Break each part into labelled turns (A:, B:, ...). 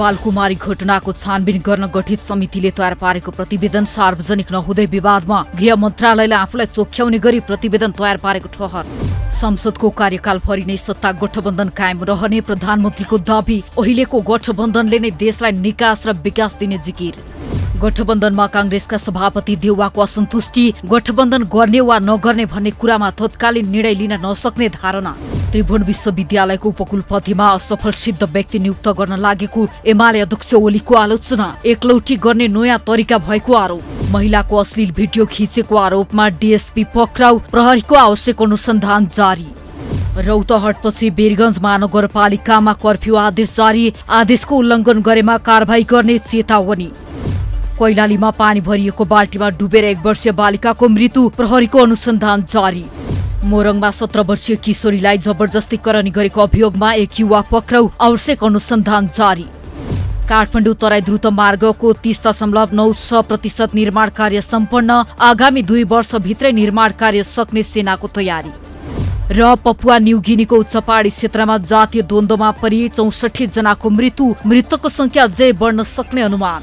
A: बालकुमारी घटनाको छानबिन गर्न गठित समितिले तयार पारेको प्रतिवेदन सार्वजनिक नहुँदै विवादमा गृह मन्त्रालयले आफूलाई चोख्याउने गरी प्रतिवेदन तयार पारेको ठहर संसदको कार्यकाल भरि नै सत्ता गठबन्धन कायम रहने प्रधानमन्त्रीको दावी अहिलेको गठबन्धनले नै देशलाई निकास र विकास दिने जिकिर गठबन्धनमा काङ्ग्रेसका सभापति देउवाको असन्तुष्टि गठबन्धन गर्ने वा नगर्ने भन्ने कुरामा तत्कालीन निर्णय लिन नसक्ने धारणा त्रिभुवन विश्वविद्यालयको उपकुलपतिमा असफल सिद्ध व्यक्ति नियुक्त गर्न लागेको एमाले अध्यक्ष ओलीको आलोचना एकलौटी गर्ने नयाँ तरिका भएको आरोप महिलाको अश्लील भिडियो खिचेको आरोपमा डिएसपी पक्राउ प्रहरीको आवश्यक अनुसन्धान जारी रौतहटपछि वीरगञ्ज महानगरपालिकामा कर्फ्यू आदेश जारी आदेशको उल्लङ्घन गरेमा कारवाही गर्ने चेतावनी कैलालीमा पानी भरिएको बाल्टीमा डुबेर एक वर्षीय बालिकाको मृत्यु प्रहरीको अनुसन्धान जारी मोरङमा सत्र वर्षीय किशोरीलाई जबरजस्ती करणी गरेको अभियोगमा एक युवा पक्राउ आवश्यक अनुसन्धान जारी काठमाडौँ तराई द्रुत मार्गको तीस दशमलव नौ छ प्रतिशत निर्माण कार्य सम्पन्न आगामी दुई वर्षभित्रै निर्माण कार्य सक्ने सेनाको तयारी र पपुवा न्युगिनीको उच्च पहाडी क्षेत्रमा जातीय द्वन्द्वमा परि चौसठी जनाको मृत्यु मृतकको संख्या जय बढ्न सक्ने अनुमान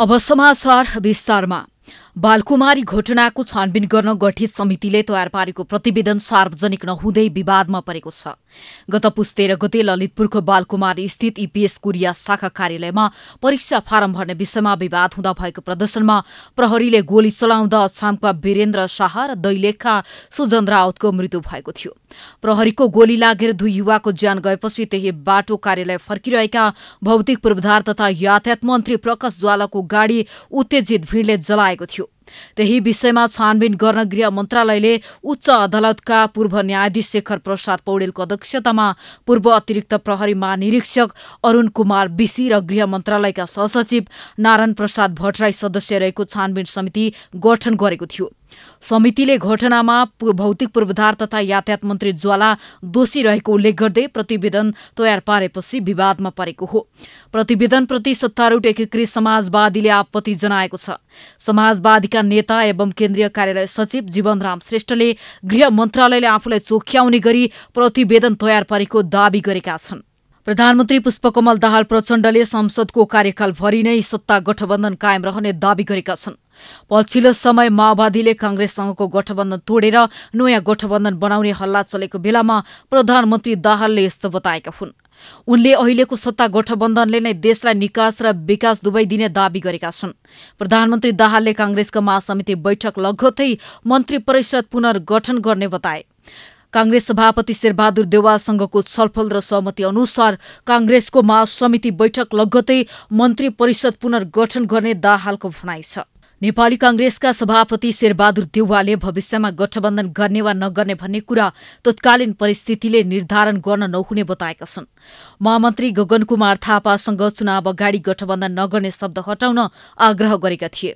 A: अब समाचार विस्तारमा बालकुमारी घटनाको छानबिन गर्न गठित समितिले तयार पारेको प्रतिवेदन सार्वजनिक नहुँदै विवादमा परेको छ गत पुस तेह्र गते ललितपुरको बालकुमारी स्थित इपिएस कोरिया शाखा कार्यालयमा परीक्षा फारम भर्ने विषयमा विवाद हुँदा भएको प्रदर्शनमा प्रहरीले गोली चलाउँदा अछामका वीरेन्द्र शाह र दैलेखका सुजन रावतको मृत्यु भएको थियो प्रहरीको गोली लागेर दुई युवाको ज्यान गएपछि त्यही बाटो कार्यालय फर्किरहेका भौतिक पूर्वाधार तथा यातायात मन्त्री प्रकाश ज्वालाको गाडी उत्तेजित भिडले जलाएको थियो त्यही विषयमा छानबिन गर्न गृह मन्त्रालयले उच्च अदालतका पूर्व न्यायाधीश शेखर प्रसाद पौडेलको अध्यक्षतामा पूर्व अतिरिक्त प्रहरी महानिरीक्षक अरूण कुमार बिसी र गृह मन्त्रालयका सहसचिव नारायण प्रसाद भट्टराई सदस्य रहेको छानबिन समिति गठन गरेको थियो समितिले घटनामा भौतिक पूर्वाधार तथा यातायात मन्त्री ज्वाला दोषी रहेको उल्लेख गर्दै प्रतिवेदन तयार पारेपछि विवादमा परेको हो प्रतिवेदनप्रति सत्तारूढ एकीकृत समाजवादीले आपत्ति जनाएको छ समाजवादीका नेता एवं केन्द्रीय कार्यालय सचिव जीवनराम श्रेष्ठले गृह मन्त्रालयले आफूलाई चोख्याउने गरी प्रतिवेदन तयार पारेको दावी गरेका छन् प्रधानमन्त्री पुष्पकमल दाहाल प्रचण्डले संसदको कार्यकालभरि नै सत्ता गठबन्धन कायम रहने दावी गरेका छन् पछिल्लो समय माओवादीले काङ्ग्रेससँगको गठबन्धन तोडेर नयाँ गठबन्धन बनाउने हल्ला चलेको बेलामा प्रधानमन्त्री दाहालले यस्तो बताएका हुन् उनले अहिलेको सत्ता गठबन्धनले नै देशलाई निकास र विकास दुवै दिने दावी गरेका छन् प्रधानमन्त्री दाहालले काङ्ग्रेसको महासमिति बैठक लगत्तै मन्त्री परिषद पुनर्गठन गर्ने बताए काङ्ग्रेस सभापति शेरबहादुर देवालसँगको छलफल र सहमति अनुसार काङ्ग्रेसको महासमिति बैठक लगतै मन्त्री परिषद पुनर्गठन गर्ने दाहालको भनाइ छ नेपाली कांग्रेसका सभापति शेरबहादुर देउवाले भविष्यमा गठबन्धन गर्ने वा नगर्ने भन्ने कुरा तत्कालीन परिस्थितिले निर्धारण गर्न नहुने बताएका छन् महामन्त्री गगन कुमार थापासँग चुनाव अगाडि गठबन्धन नगर्ने शब्द हटाउन आग्रह गरेका थिए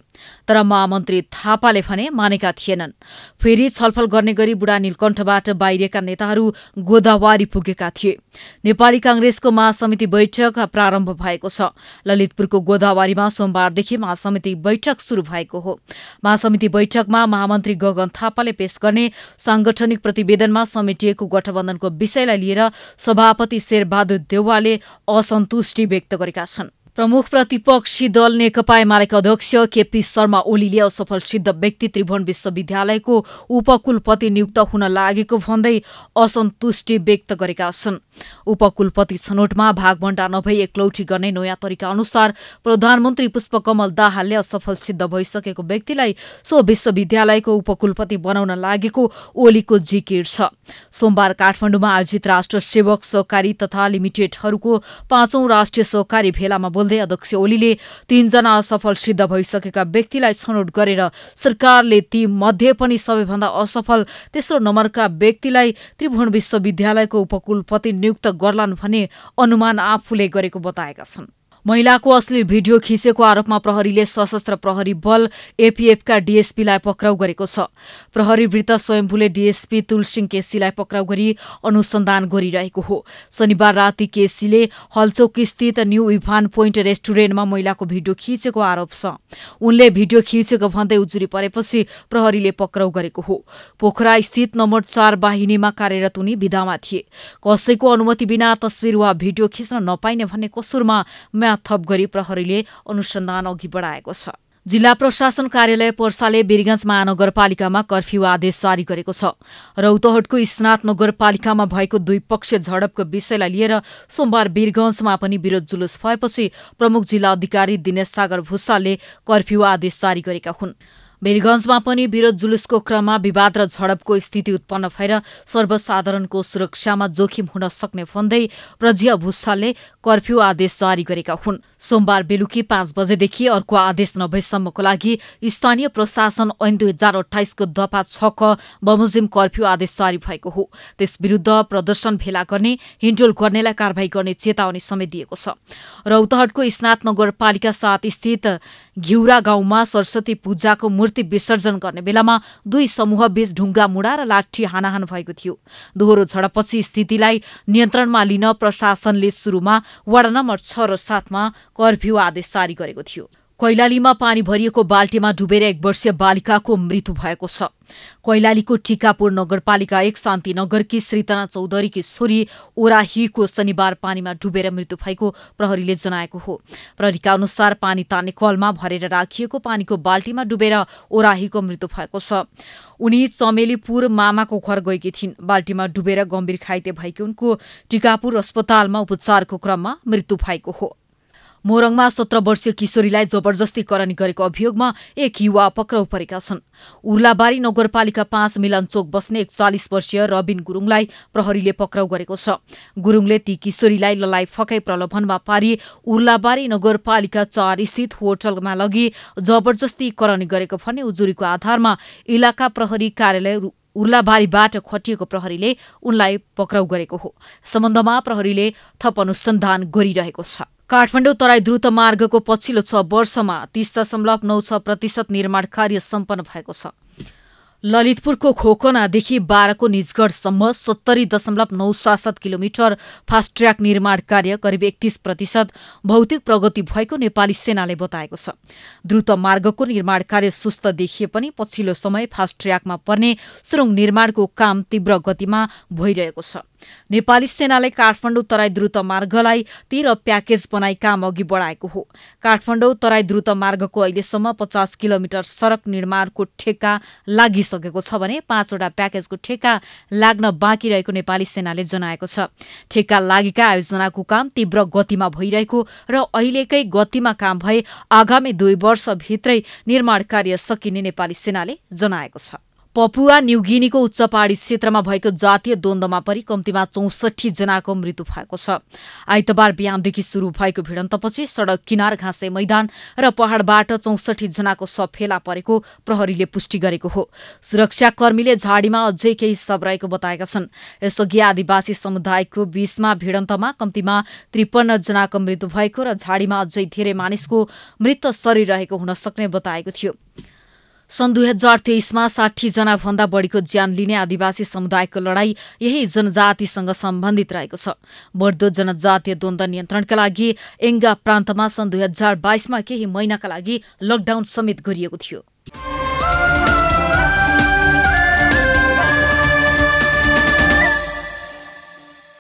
A: तर महामन्त्री थापाले भने मानेका थिएनन् फेरि छलफल गर्ने गरी बुढा नीलकण्ठबाट बाहिरिएका नेताहरू गोदावारी पुगेका थिए नेपाली कांग्रेसको महासमिति बैठक प्रारम्भ भएको छ ललितपुरको गोदावारीमा सोमबारदेखि महासमिति बैठक शुरू भएको हो महासमिति बैठकमा महामन्त्री गगन थापाले पेश गर्ने सांगठनिक प्रतिवेदनमा समेटिएको गठबन्धनको विषयलाई लिएर सभापति शेरबहादुर देउवाले असन्तुष्टि व्यक्त गरेका छन् प्रमुख प्रतिपक्षी दल नेकपा एमालेका अध्यक्ष केपी शर्मा ओलीले असफल सिद्ध व्यक्ति त्रिभुवन विश्वविद्यालयको उपकुलपति नियुक्त हुन लागेको भन्दै असन्तुष्टि व्यक्त गरेका छन् उपकुलपति छनौटमा भागभण्डा नभई एकलौटी गर्ने नयाँ तरिका अनुसार प्रधानमन्त्री पुष्पकमल दाहालले असफल सिद्ध भइसकेको व्यक्तिलाई सो विश्वविद्यालयको उपकुलपति बनाउन लागेको ओलीको जिकिर छ सोमबार काठमाडौँमा आयोजित राष्ट्र सेवक सहकारी तथा लिमिटेडहरूको पाँचौं राष्ट्रिय सहकारी भेलामा बोल्दै अध्यक्ष ओलीले तीनजना असफल सिद्ध भइसकेका व्यक्तिलाई छनौट गरेर सरकारले ती मध्ये पनि सबैभन्दा असफल तेस्रो नम्बरका व्यक्तिलाई त्रिभुवन विश्वविद्यालयको उपकुलपति नियुक्त गर्लान् भने अनुमान आफूले गरेको बताएका छन् महिलाको अश्लील भिडियो खिचेको आरोपमा प्रहरीले सशस्त्र प्रहरी बल एपिएफका डिएसपीलाई पक्राउ गरेको छ प्रहरी वृत्त स्वयम्भूले डिएसपी तुलसिंह केसीलाई पक्राउ गरी अनुसन्धान गरिरहेको हो शनिबार राति केसीले स्थित न्यू इभान पोइन्ट रेस्टुरेन्टमा महिलाको भिडियो खिचेको आरोप छ उनले भिडियो खिचेको भन्दै उजुरी परेपछि प्रहरीले पक्राउ गरेको हो पोखरा स्थित नम्बर चार वाहिनीमा कार्यरत उनी विधामा थिए कसैको अनुमति बिना तस्विर वा भिडियो खिच्न नपाइने भन्ने कसुरमा सूचना थप गरी प्रहरीले अनुसन्धान अघि बढाएको छ जिल्ला प्रशासन कार्यालय पर्साले वीरगञ्ज महानगरपालिकामा कर्फ्यू आदेश जारी गरेको छ रौतहटको स्नात नगरपालिकामा भएको द्विपक्षीय झडपको विषयलाई लिएर सोमबार वीरगंजमा पनि विरोध जुलुस भएपछि प्रमुख जिल्ला अधिकारी दिनेश सागर भूषालले कर्फ्यू आदेश जारी गरेका हुन् वीरगंजमा पनि विरोध जुलुसको क्रममा विवाद र झडपको स्थिति उत्पन्न भएर सर्वसाधारणको सुरक्षामा जोखिम हुन सक्ने भन्दै प्रज्य भूषालले कर्फ्यू आदेश जारी गरेका हुन् सोमबार बेलुकी पाँच बजेदेखि अर्को आदेश नभएसम्मको लागि स्थानीय प्रशासन ऐन दुई हजार अठाइसको दफा छ क बमोजिम कर्फ्यू आदेश जारी भएको हो त्यस विरूद्ध प्रदर्शन भेला गर्ने हिन्डोल गर्नेलाई कारवाही गर्ने चेतावनी समेत दिएको छ रौतहटको स्नात नगरपालिका साथ स्थित घिउरा गाउँमा सरस्वती पूजाको मूर्ति विसर्जन गर्ने बेलामा दुई बीच ढुङ्गा मुडा र लाठी हानाहान भएको थियो दोहोरो झडपपछि स्थितिलाई नियन्त्रणमा लिन प्रशासनले सुरुमा वडा नम्बर छ र सातमा कर्फ्यू आदेश जारी गरेको थियो कैलालीमा पानी भरिएको बाल्टीमा डुबेर एक वर्षीय बालिकाको मृत्यु भएको छ कैलालीको टिकापुर नगरपालिका एक शान्ति नगरकी श्रीतना चौधरीकी छोरी ओराहीको शनिबार पानीमा डुबेर मृत्यु भएको प्रहरीले जनाएको हो प्रहरीका अनुसार पानी तान्ने कलमा भरेर राखिएको पानीको बाल्टीमा डुबेर ओराहीको मृत्यु भएको छ उनी चमेलीपुर मामाको घर गएकी थिइन् बाल्टीमा डुबेर गम्भीर घाइते भएकी उनको टिकापुर अस्पतालमा उपचारको क्रममा मृत्यु भएको हो मोरङमा सत्र वर्षीय किशोरीलाई जबरजस्ती करणी गरेको अभियोगमा एक युवा पक्राउ परेका छन् उर्लाबारी नगरपालिका पाँच मिलन चोक बस्ने एकचालिस वर्षीय रबिन गुरुङलाई प्रहरीले पक्राउ गरेको छ गुरुङले ती किशोरीलाई ललाई फकै प्रलोभनमा पारी उर्लाबारी नगरपालिका चार स्थित होटलमा लगी जबरजस्ती करणी गरेको भन्ने उजुरीको आधारमा इलाका प्रहरी कार्यालय उर्लाबारीबाट खटिएको प्रहरीले उनलाई पक्राउ गरेको हो सम्बन्धमा प्रहरीले थप अनुसन्धान गरिरहेको छ काठमाडौँ तराई द्रुत मार्गको पछिल्लो छ वर्षमा तीस दशमलव नौ छ प्रतिशत निर्माण कार्य सम्पन्न भएको छ ललितपुरको खोकनादेखि बाह्रको निजगढसम्म सत्तरी दशमलव नौ सात सात किलोमिटर फास्ट्र्याक निर्माण कार्य करिब एकतिस प्रतिशत भौतिक प्रगति भएको नेपाली सेनाले बताएको छ द्रुत मार्गको निर्माण कार्य सुस्त देखिए पनि पछिल्लो समय फास्ट ट्र्याकमा पर्ने सुरुङ निर्माणको काम तीव्र गतिमा भइरहेको छ नेपाली सेनाले काठमाडौँ तराई द्रुत मार्गलाई तेह्र प्याकेज बनाई काम अघि बढाएको हो काठमाडौँ तराई द्रुत मार्गको अहिलेसम्म पचास किलोमिटर सडक निर्माणको ठेक्का लागिसकेको छ भने पाँचवटा प्याकेजको ठेक्का लाग्न बाँकी रहेको नेपाली सेनाले जनाएको छ ठेक्का लागेका आयोजनाको काम तीव्र गतिमा भइरहेको र अहिलेकै गतिमा काम भए आगामी दुई वर्षभित्रै निर्माण कार्य सकिने नेपाली सेनाले जनाएको छ पपुवा न्युगिनीको उच्च पहाडी क्षेत्रमा भएको जातीय द्वन्द्वमा पनि कम्तीमा चौसठी जनाको मृत्यु भएको छ आइतबार बिहानदेखि सुरु भएको भिडन्तपछि सड़क किनार घाँसे मैदान र पहाड़बाट चौसठी जनाको शव फेला परेको प्रहरीले पुष्टि गरेको हो सुरक्षाकर्मीले झाडीमा अझै केही शव रहेको बताएका छन् यसअघि आदिवासी समुदायको बीचमा भिडन्तमा कम्तीमा त्रिपन्न जनाको मृत्यु भएको र झाडीमा अझै धेरै मानिसको मृत शरीर रहेको हुन सक्ने बताएको थियो सन् दुई हजार तेइसमा जना भन्दा बढीको ज्यान लिने आदिवासी समुदायको लडाई यही जनजातिसँग सम्बन्धित रहेको छ बढ्दो जनजातीय द्वन्द्व नियन्त्रणका लागि एङ्गा प्रान्तमा सन् दुई हजार बाइसमा केही महिनाका लागि लकडाउन समेत गरिएको थियो